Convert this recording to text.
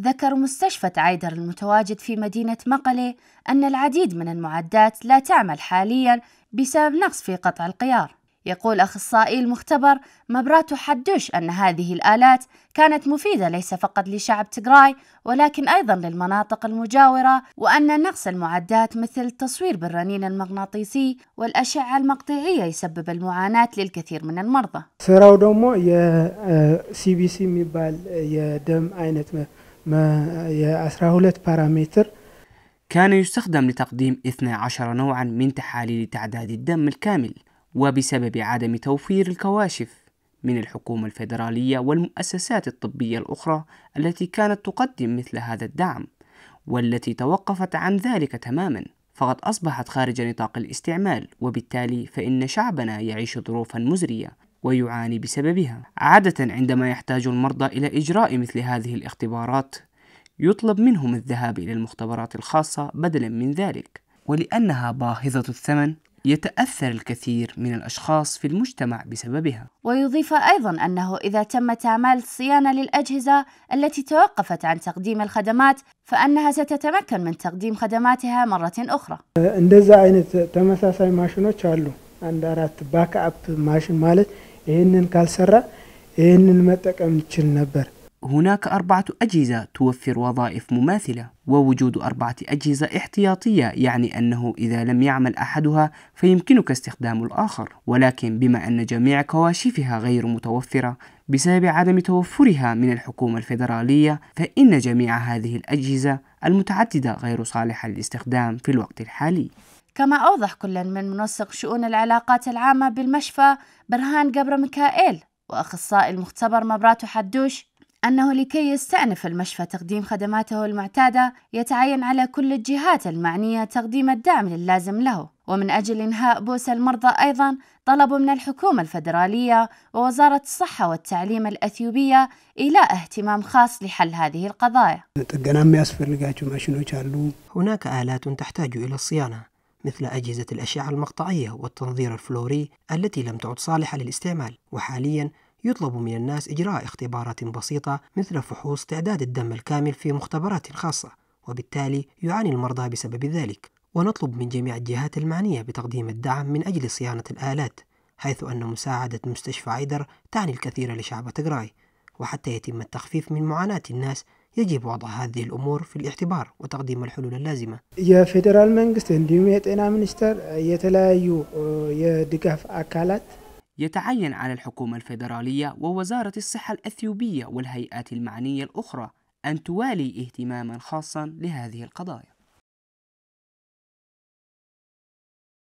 ذكر مستشفى عايدر المتواجد في مدينة مقلي أن العديد من المعدات لا تعمل حاليا بسبب نقص في قطع القيار يقول أخصائي المختبر مبراتو حدوش أن هذه الآلات كانت مفيدة ليس فقط لشعب تجراي ولكن أيضا للمناطق المجاورة وأن نقص المعدات مثل التصوير بالرنين المغناطيسي والأشعة المقطعية يسبب المعاناة للكثير من المرضى دومو يا آه، سي بي سي ميبال آه، يا دم የ12 بارامتر كان يستخدم لتقديم 12 نوعا من تحاليل تعداد الدم الكامل وبسبب عدم توفير الكواشف من الحكومة الفيدرالية والمؤسسات الطبية الأخرى التي كانت تقدم مثل هذا الدعم والتي توقفت عن ذلك تماما فقد أصبحت خارج نطاق الاستعمال وبالتالي فإن شعبنا يعيش ظروفا مزرية ويعاني بسببها عادة عندما يحتاج المرضى إلى إجراء مثل هذه الاختبارات يطلب منهم الذهاب إلى المختبرات الخاصة بدلا من ذلك ولأنها باهظة الثمن يتأثر الكثير من الأشخاص في المجتمع بسببها ويضيف أيضا أنه إذا تمت أعمال الصيانة للأجهزة التي توقفت عن تقديم الخدمات فأنها ستتمكن من تقديم خدماتها مرة أخرى أه، ይህንን ካልሰራ ይህንን መጠቀም እንችል ነበር هناك أربعة أجهزة توفر وظائف مماثلة ووجود أربعة أجهزة احتياطية يعني أنه إذا لم يعمل أحدها فيمكنك استخدام الآخر ولكن بما أن جميع كواشفها غير متوفرة بسبب عدم توفرها من الحكومة الفيدرالية فإن جميع هذه الأجهزة المتعددة غير صالحة للاستخدام في الوقت الحالي كما أوضح كل من منسق شؤون العلاقات العامة بالمشفى برهان جبر ميكائيل وأخصائي المختبر مبرات حدوش أنه لكي يستأنف المشفى تقديم خدماته المعتادة يتعين على كل الجهات المعنية تقديم الدعم اللازم له ومن أجل إنهاء بؤس المرضى أيضا طلبوا من الحكومة الفدرالية ووزارة الصحة والتعليم الأثيوبية إيلاء اهتمام خاص لحل هذه القضايا هناك آلات تحتاج إلى الصيانة مثل أجهزة الأشعة المقطعية والتنظير الفلوري التي لم تعد صالحة للاستعمال وحاليا يطلب من الناس إجراء اختبارات بسيطة مثل فحوص تعداد الدم الكامل في مختبرات خاصة وبالتالي يعاني المرضى بسبب ذلك ونطلب من جميع الجهات المعنية بتقديم الدعم من أجل صيانة الآلات حيث أن مساعدة مستشفى عيدر تعني الكثير لشعب تجراي وحتى يتم التخفيف من معاناة الناس يجب وضع هذه الأمور في الاعتبار وتقديم الحلول اللازمة منغست መንግስት እንዲሁም የጤና يتلايو يا دقاف أكالات يتعين على الحكومة الفيدرالية ووزارة الصحة الأثيوبية والهيئات المعنية الأخرى أن توالي اهتماما خاصا لهذه القضايا